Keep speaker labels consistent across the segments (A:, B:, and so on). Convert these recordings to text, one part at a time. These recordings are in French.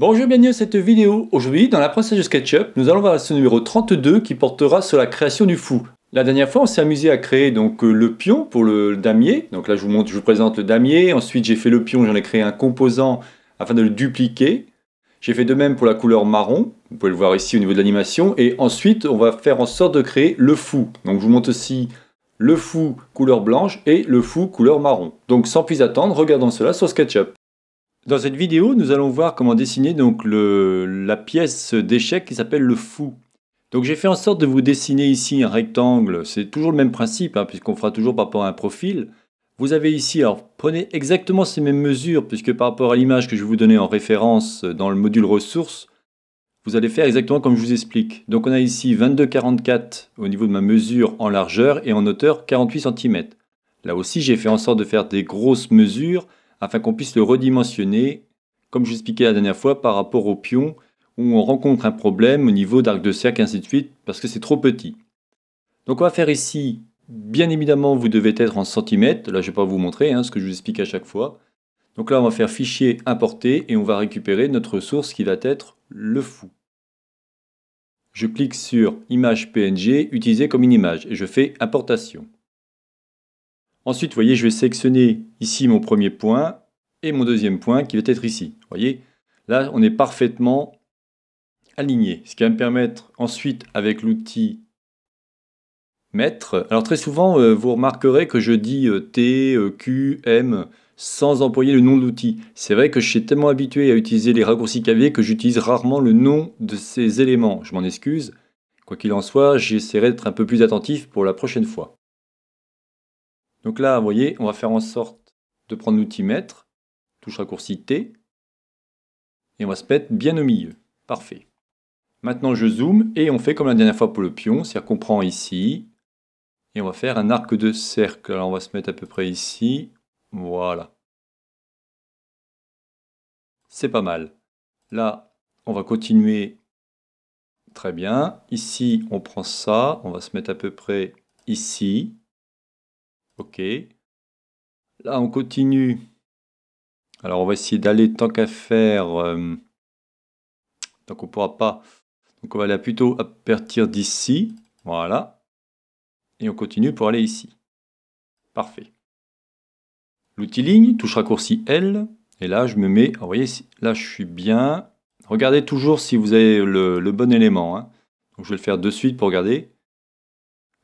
A: Bonjour, bienvenue à cette vidéo. Aujourd'hui, dans l'apprentissage de SketchUp, nous allons voir ce numéro 32 qui portera sur la création du fou. La dernière fois, on s'est amusé à créer donc euh, le pion pour le damier. Donc là, je vous montre, je vous présente le damier. Ensuite, j'ai fait le pion, j'en ai créé un composant afin de le dupliquer. J'ai fait de même pour la couleur marron. Vous pouvez le voir ici au niveau de l'animation. Et ensuite, on va faire en sorte de créer le fou. Donc je vous montre aussi le fou couleur blanche et le fou couleur marron. Donc sans plus attendre, regardons cela sur SketchUp. Dans cette vidéo, nous allons voir comment dessiner donc la pièce d'échec qui s'appelle le fou. Donc j'ai fait en sorte de vous dessiner ici un rectangle, c'est toujours le même principe, hein, puisqu'on fera toujours par rapport à un profil. Vous avez ici, alors prenez exactement ces mêmes mesures, puisque par rapport à l'image que je vais vous donner en référence dans le module ressources, vous allez faire exactement comme je vous explique. Donc on a ici 22,44 au niveau de ma mesure en largeur et en hauteur 48 cm. Là aussi j'ai fait en sorte de faire des grosses mesures, afin qu'on puisse le redimensionner, comme je vous expliquais la dernière fois, par rapport au pion, où on rencontre un problème au niveau d'arc de cercle, ainsi de suite, parce que c'est trop petit. Donc on va faire ici, bien évidemment, vous devez être en centimètres, là je ne vais pas vous montrer, hein, ce que je vous explique à chaque fois. Donc là on va faire fichier importer, et on va récupérer notre source qui va être le fou. Je clique sur image PNG, utilisée comme une image, et je fais importation. Ensuite, vous voyez, je vais sélectionner ici mon premier point et mon deuxième point qui va être ici. Vous voyez, là, on est parfaitement aligné, ce qui va me permettre ensuite avec l'outil maître. Alors très souvent, euh, vous remarquerez que je dis euh, T, euh, Q, M sans employer le nom de l'outil. C'est vrai que je suis tellement habitué à utiliser les raccourcis clavier que j'utilise rarement le nom de ces éléments. Je m'en excuse. Quoi qu'il en soit, j'essaierai d'être un peu plus attentif pour la prochaine fois. Donc là, vous voyez, on va faire en sorte de prendre l'outil mètre, touche raccourci T, et on va se mettre bien au milieu. Parfait. Maintenant, je zoome et on fait comme la dernière fois pour le pion, c'est-à-dire qu'on prend ici et on va faire un arc de cercle. Alors, on va se mettre à peu près ici. Voilà. C'est pas mal. Là, on va continuer très bien. Ici, on prend ça. On va se mettre à peu près ici. OK. Là, on continue. Alors, on va essayer d'aller tant qu'à faire. donc, on ne pourra pas. Donc, on va aller plutôt à partir d'ici. Voilà. Et on continue pour aller ici. Parfait. L'outil ligne, touche raccourci L. Et là, je me mets. Vous voyez, là, je suis bien. Regardez toujours si vous avez le, bon élément. Hein. Donc, je vais le faire de suite pour regarder.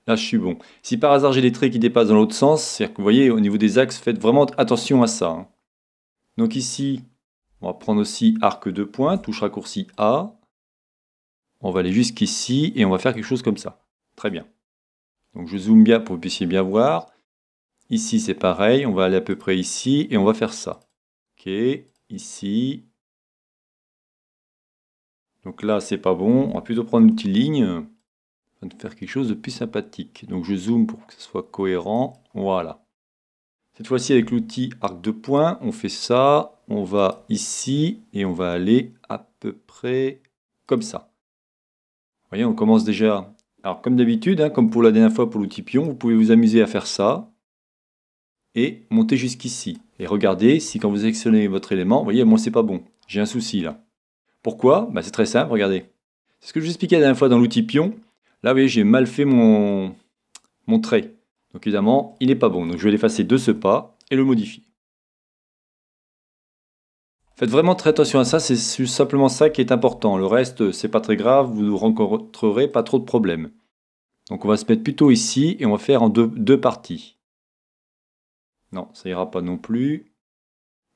A: Là, ah, je suis bon. Si par hasard j'ai des traits qui dépassent dans l'autre sens, c'est-à-dire que vous voyez, au niveau des axes, faites vraiment attention à ça. Hein. Donc ici, on va prendre aussi arc de pointe, touche raccourci A. On va aller jusqu'ici et on va faire quelque chose comme ça. Très bien. Donc je zoome bien pour que vous puissiez bien voir. Ici, c'est pareil. On va aller à peu près ici et on va faire ça. OK, ici. Donc là, c'est pas bon. On va plutôt prendre une petite ligne de faire quelque chose de plus sympathique. Donc je zoome pour que ce soit cohérent. Voilà. Cette fois-ci avec l'outil arc de point on fait ça, on va ici et on va aller à peu près comme ça. Vous voyez, on commence déjà. Alors comme d'habitude, hein, comme pour la dernière fois pour l'outil pion, vous pouvez vous amuser à faire ça et monter jusqu'ici. Et regardez si quand vous sélectionnez votre élément, vous voyez, moi c'est pas bon, j'ai un souci là. Pourquoi bah, C'est très simple, regardez. C'est ce que je vous expliquais la dernière fois dans l'outil pion. Là, vous voyez, j'ai mal fait mon, mon trait. Donc évidemment, il n'est pas bon. Donc je vais l'effacer de ce pas et le modifier. Faites vraiment très attention à ça, c'est simplement ça qui est important. Le reste, c'est pas très grave, vous ne rencontrerez pas trop de problèmes. Donc on va se mettre plutôt ici et on va faire en deux, parties. Non, ça ira pas non plus.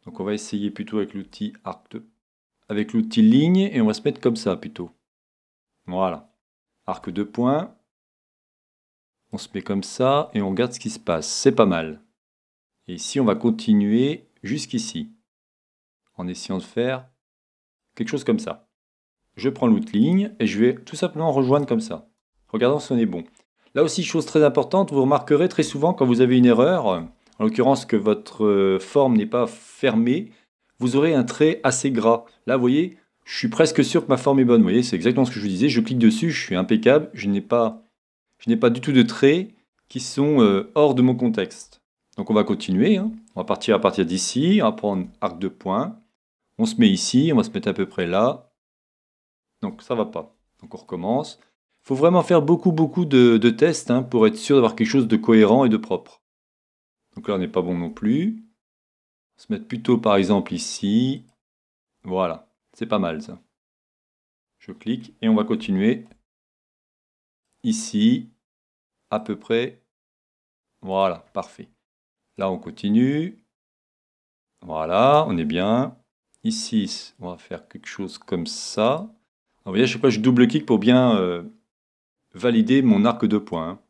A: Donc on va essayer plutôt avec l'outil Arc Avec l'outil ligne et on va se mettre comme ça plutôt. Voilà arc de points. On se met comme ça et on regarde ce qui se passe. C'est pas mal. Et ici, on va continuer jusqu'ici. En essayant de faire quelque chose comme ça. Je prends l'outline ligne et je vais tout simplement rejoindre comme ça. Regardons si on est bon. Là aussi, chose très importante, vous remarquerez très souvent quand vous avez une erreur, en l'occurrence que votre euh, forme n'est pas fermée, vous aurez un trait assez gras. Là, vous voyez, je suis presque sûr que ma forme est bonne. Vous voyez, c'est exactement ce que je vous disais. Je clique dessus, je suis impeccable. Je n'ai pas, pas du tout de traits qui sont euh, hors de mon contexte. Donc on va continuer. Hein. On va partir à partir d'ici. On va prendre arc de points. On se met ici. On va se mettre à peu près là. Donc ça ne va pas. Donc on recommence. Il faut vraiment faire beaucoup beaucoup de, tests hein, pour être sûr d'avoir quelque chose de cohérent et de propre. Donc là on n'est pas bon non plus. On va se mettre plutôt par exemple ici. Voilà. C'est pas mal ça. Je clique et on va continuer ici, à peu près. Voilà, parfait. Là, on continue. Voilà, on est bien. Ici, on va faire quelque chose comme ça. vous voyez, à chaque je double-clique pour bien euh, valider mon arc de points. Hein.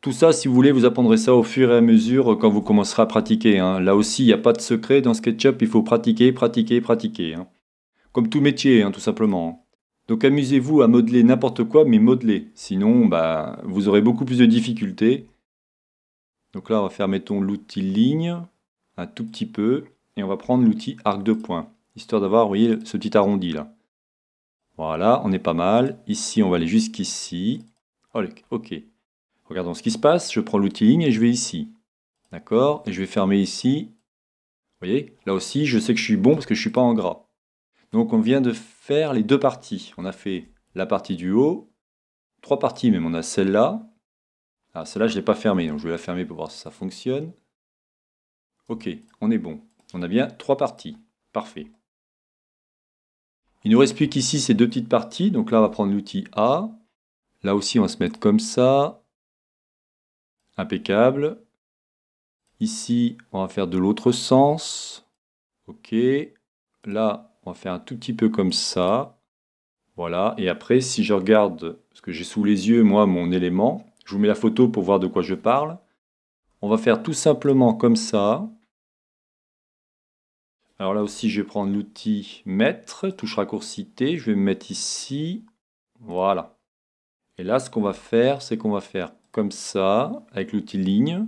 A: Tout ça, si vous voulez, vous apprendrez ça au fur et à mesure euh, quand vous commencerez à pratiquer. Hein. Là aussi, il n'y a pas de secret. Dans SketchUp, il faut pratiquer, pratiquer, pratiquer. Hein. Comme tout métier, hein, tout simplement. Donc amusez-vous à modeler n'importe quoi, mais modeler. Sinon, bah, vous aurez beaucoup plus de difficultés. Donc là, on va faire, mettons, l'outil ligne, un tout petit peu, et on va prendre l'outil arc de point, histoire d'avoir, vous voyez, ce petit arrondi là. Voilà, on est pas mal. Ici, on va aller jusqu'ici. Oh, ok. Regardons ce qui se passe. Je prends l'outil ligne et je vais ici. D'accord Et je vais fermer ici. Vous voyez Là aussi, je sais que je suis bon parce que je ne suis pas en gras. Donc on vient de faire les deux parties. On a fait la partie du haut, trois parties même. On a celle-là. Ah, celle-là, je ne l'ai pas fermée, donc je vais la fermer pour voir si ça fonctionne. Ok, on est bon. On a bien trois parties. Parfait. Il nous reste plus qu'ici ces deux petites parties. Donc là, on va prendre l'outil A. Là aussi, on va se mettre comme ça. Impeccable. Ici, on va faire de l'autre sens. OK. Là, on va faire un tout petit peu comme ça. Voilà. Et après, si je regarde ce que j'ai sous les yeux, moi, mon élément, je vous mets la photo pour voir de quoi je parle. On va faire tout simplement comme ça. Alors là aussi, je vais prendre l'outil mettre, touche raccourcité, je vais me mettre ici. Voilà. Et là, ce qu'on va faire, c'est qu'on va faire comme ça, avec l'outil ligne,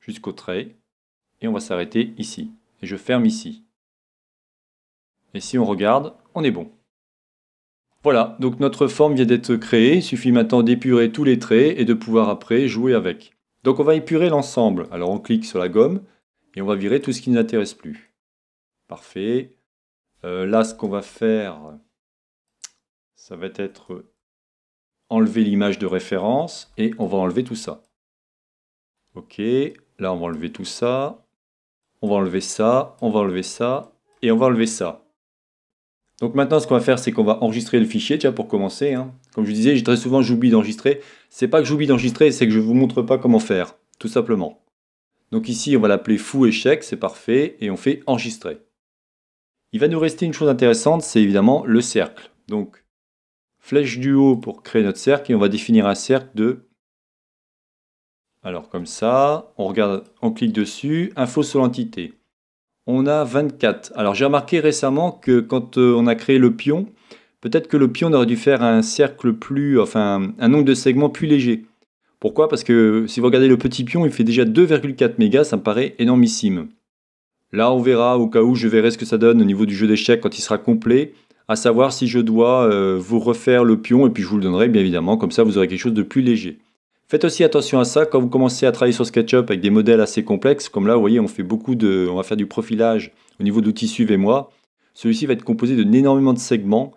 A: jusqu'au trait, et on va s'arrêter ici. Et je ferme ici. Et si on regarde, on est bon. Voilà, donc notre forme vient d'être créée, il suffit maintenant d'épurer tous les traits et de pouvoir après jouer avec. Donc on va épurer l'ensemble, alors on clique sur la gomme, et on va virer tout ce qui ne intéresse plus. Parfait. Euh, là, ce qu'on va faire, ça va être enlever l'image de référence et on va enlever tout ça. Ok, là on va enlever tout ça, on va enlever ça, on va enlever ça et on va enlever ça. Donc maintenant ce qu'on va faire c'est qu'on va enregistrer le fichier déjà pour commencer. Hein. Comme je disais, très souvent j'oublie d'enregistrer. C'est pas que j'oublie d'enregistrer, c'est que je ne vous montre pas comment faire, tout simplement. Donc ici on va l'appeler fou échec, c'est parfait, et on fait enregistrer. Il va nous rester une chose intéressante, c'est évidemment le cercle. Donc flèche du haut pour créer notre cercle et on va définir un cercle de... Alors comme ça, on regarde, on clique dessus, info sur l'entité. On a 24. Alors j'ai remarqué récemment que quand euh, on a créé le pion, peut-être que le pion aurait dû faire un cercle plus, enfin un nombre de segments plus léger. Pourquoi Parce que si vous regardez le petit pion, il fait déjà 2,4 mégas, ça me paraît énormissime. Là, on verra au cas où je verrai ce que ça donne au niveau du jeu d'échecs quand il sera complet à savoir si je dois euh, vous refaire le pion, et puis je vous le donnerai bien évidemment, comme ça vous aurez quelque chose de plus léger. Faites aussi attention à ça quand vous commencez à travailler sur SketchUp avec des modèles assez complexes, comme là vous voyez on fait beaucoup de, on va faire du profilage au niveau de l'outil Suivez-moi. Celui-ci va être composé d'énormément de segments,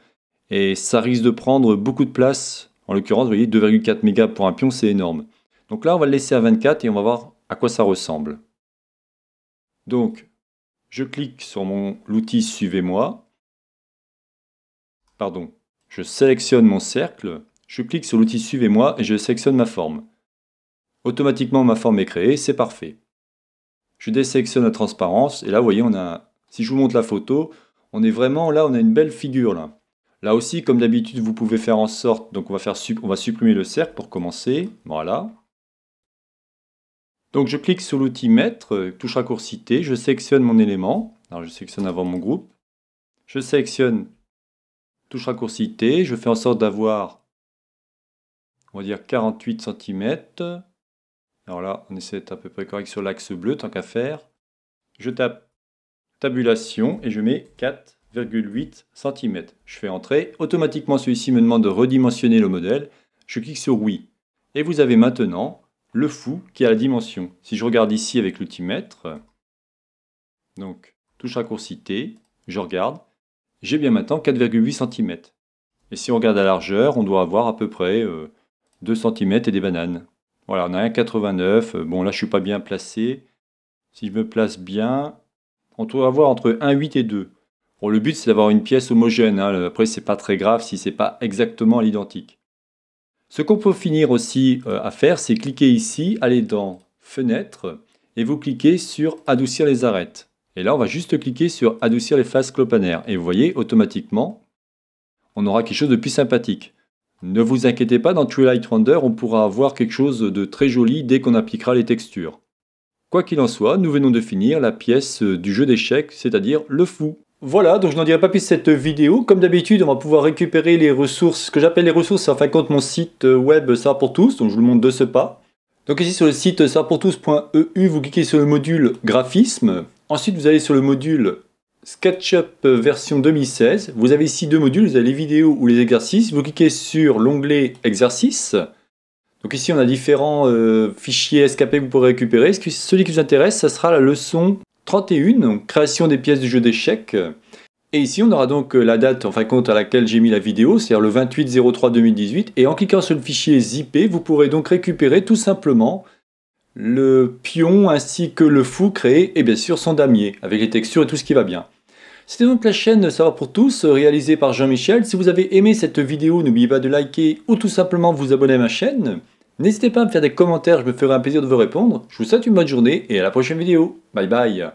A: et ça risque de prendre beaucoup de place. En l'occurrence, vous voyez, 2,4 mégas pour un pion, c'est énorme. Donc là, on va le laisser à 24 et on va voir à quoi ça ressemble. Donc, je clique sur mon l'outil Suivez-moi. Pardon. Je sélectionne mon cercle, je clique sur l'outil Suivez-moi et je sélectionne ma forme. Automatiquement, ma forme est créée, c'est parfait. Je désélectionne la transparence et là, vous voyez, on a, si je vous montre la photo, on est vraiment là, on a une belle figure là. Là aussi, comme d'habitude, vous pouvez faire en sorte, donc on va, faire, on va supprimer le cercle pour commencer, voilà. Donc je clique sur l'outil Mettre, touche raccourcité, je sélectionne mon élément, alors je sélectionne avant mon groupe, je sélectionne touche raccourci je fais en sorte d'avoir, on va dire 48 cm. Alors là, on essaie d'être à peu près correct sur l'axe bleu, tant qu'à faire. Je tape tabulation et je mets 4,8 cm. Je fais entrer. Automatiquement, celui-ci me demande de redimensionner le modèle. Je clique sur oui. Et vous avez maintenant le fou qui a la dimension. Si je regarde ici avec l'outil mètre, donc touche raccourci je regarde, j'ai bien maintenant 4,8 cm. Et si on regarde la largeur, on doit avoir à peu près 2 euh, cm et des bananes. Voilà, on a 1,89. Euh, bon, là, je suis pas bien placé. Si je me place bien, on doit avoir entre 1,8 et 2. Bon, le but, c'est d'avoir une pièce homogène. Après, hein. Après, c'est pas très grave si c'est pas exactement l'identique. Ce qu'on peut finir aussi euh, à faire, c'est cliquer ici, aller dans Fenêtre, et vous cliquez sur Adoucir les arêtes. Et là, on va juste cliquer sur adoucir les faces clopanaires. Et vous voyez, automatiquement, on aura quelque chose de plus sympathique. Ne vous inquiétez pas, dans Light Render, on pourra avoir quelque chose de très joli dès qu'on appliquera les textures. Quoi qu'il en soit, nous venons de finir la pièce du jeu d'échecs, c'est-à-dire le fou. Voilà, donc je n'en dirai pas plus cette vidéo. Comme d'habitude, on va pouvoir récupérer les ressources, ce que j'appelle les ressources, c'est en fin de compte mon site web Ça pour tous, donc je vous le montre de ce pas. Donc ici sur le site tous.eu », vous cliquez sur le module graphisme, Ensuite, vous allez sur le module SketchUp version 2016. Vous avez ici deux modules, vous avez les vidéos ou les exercices. Vous cliquez sur l'onglet exercices. Donc ici, on a différents euh, fichiers SKP que vous pourrez récupérer. Celui qui vous intéresse, ce sera la leçon 31, donc création des pièces du jeu d'échecs. Et ici, on aura donc euh, la date, en fin compte, à laquelle j'ai mis la vidéo, c'est-à-dire le 28-03-2018. Et en cliquant sur le fichier ZIP, vous pourrez donc récupérer tout simplement le pion ainsi que le fou créé et bien sûr son damier avec les textures et tout ce qui va bien. C'était donc la chaîne Savoir pour tous réalisée par Jean-Michel. Si vous avez aimé cette vidéo, n'oubliez pas de liker ou tout simplement vous abonner à ma chaîne. N'hésitez pas à me faire des commentaires, je me ferai un plaisir de vous répondre. Je vous souhaite une bonne journée et à la prochaine vidéo. Bye bye